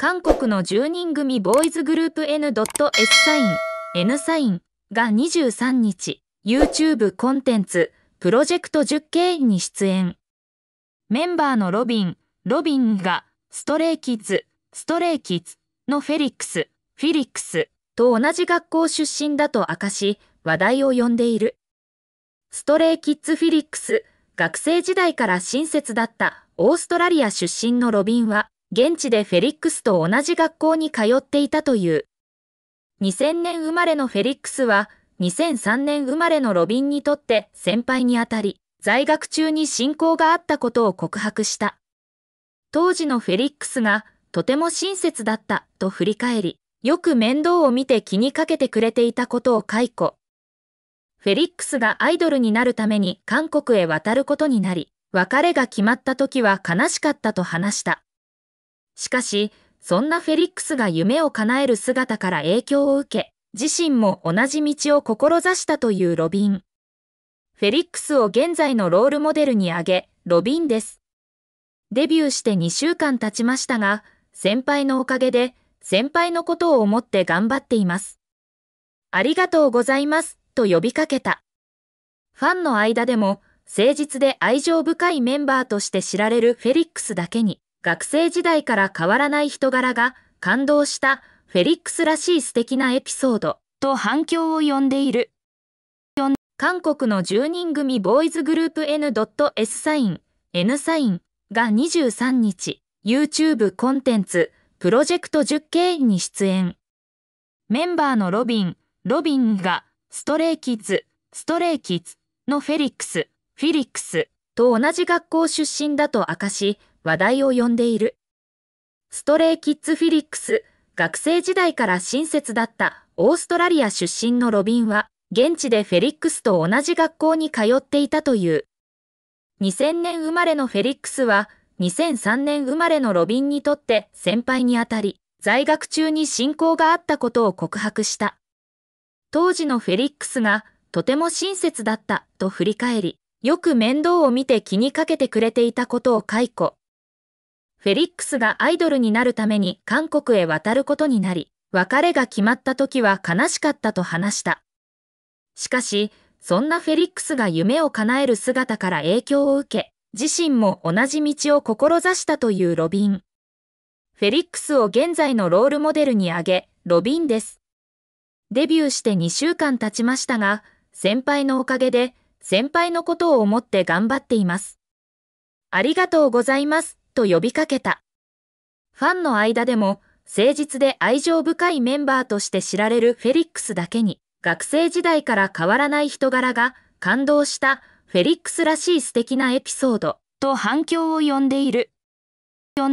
韓国の10人組ボーイズグループ N.S サイン、N サインが23日、YouTube コンテンツ、プロジェクト 10K に出演。メンバーのロビン、ロビンが、ストレイキッズ、ストレイキッズのフェリックス、フィリックスと同じ学校出身だと明かし、話題を呼んでいる。ストレイキッズフィリックス、学生時代から親切だったオーストラリア出身のロビンは、現地でフェリックスと同じ学校に通っていたという。2000年生まれのフェリックスは、2003年生まれのロビンにとって先輩にあたり、在学中に親交があったことを告白した。当時のフェリックスが、とても親切だったと振り返り、よく面倒を見て気にかけてくれていたことを解雇。フェリックスがアイドルになるために韓国へ渡ることになり、別れが決まった時は悲しかったと話した。しかし、そんなフェリックスが夢を叶える姿から影響を受け、自身も同じ道を志したというロビン。フェリックスを現在のロールモデルに挙げ、ロビンです。デビューして2週間経ちましたが、先輩のおかげで、先輩のことを思って頑張っています。ありがとうございます、と呼びかけた。ファンの間でも、誠実で愛情深いメンバーとして知られるフェリックスだけに、学生時代から変わらない人柄が感動したフェリックスらしい素敵なエピソードと反響を呼んでいる。韓国の10人組ボーイズグループ N.S サイン、N サインが23日、YouTube コンテンツ、プロジェクト 10K に出演。メンバーのロビン、ロビンが、ストレイキッズ、ストレイキッズのフェリックス、フィリックスと同じ学校出身だと明かし、話題を呼んでいる。ストレイキッズフィリックス、学生時代から親切だったオーストラリア出身のロビンは、現地でフェリックスと同じ学校に通っていたという。2000年生まれのフェリックスは、2003年生まれのロビンにとって先輩にあたり、在学中に進行があったことを告白した。当時のフェリックスが、とても親切だったと振り返り、よく面倒を見て気にかけてくれていたことを解雇。フェリックスがアイドルになるために韓国へ渡ることになり、別れが決まった時は悲しかったと話した。しかし、そんなフェリックスが夢を叶える姿から影響を受け、自身も同じ道を志したというロビン。フェリックスを現在のロールモデルに挙げ、ロビンです。デビューして2週間経ちましたが、先輩のおかげで、先輩のことを思って頑張っています。ありがとうございます。と呼びかけた。ファンの間でも、誠実で愛情深いメンバーとして知られるフェリックスだけに、学生時代から変わらない人柄が感動したフェリックスらしい素敵なエピソードと反響を呼んでいる。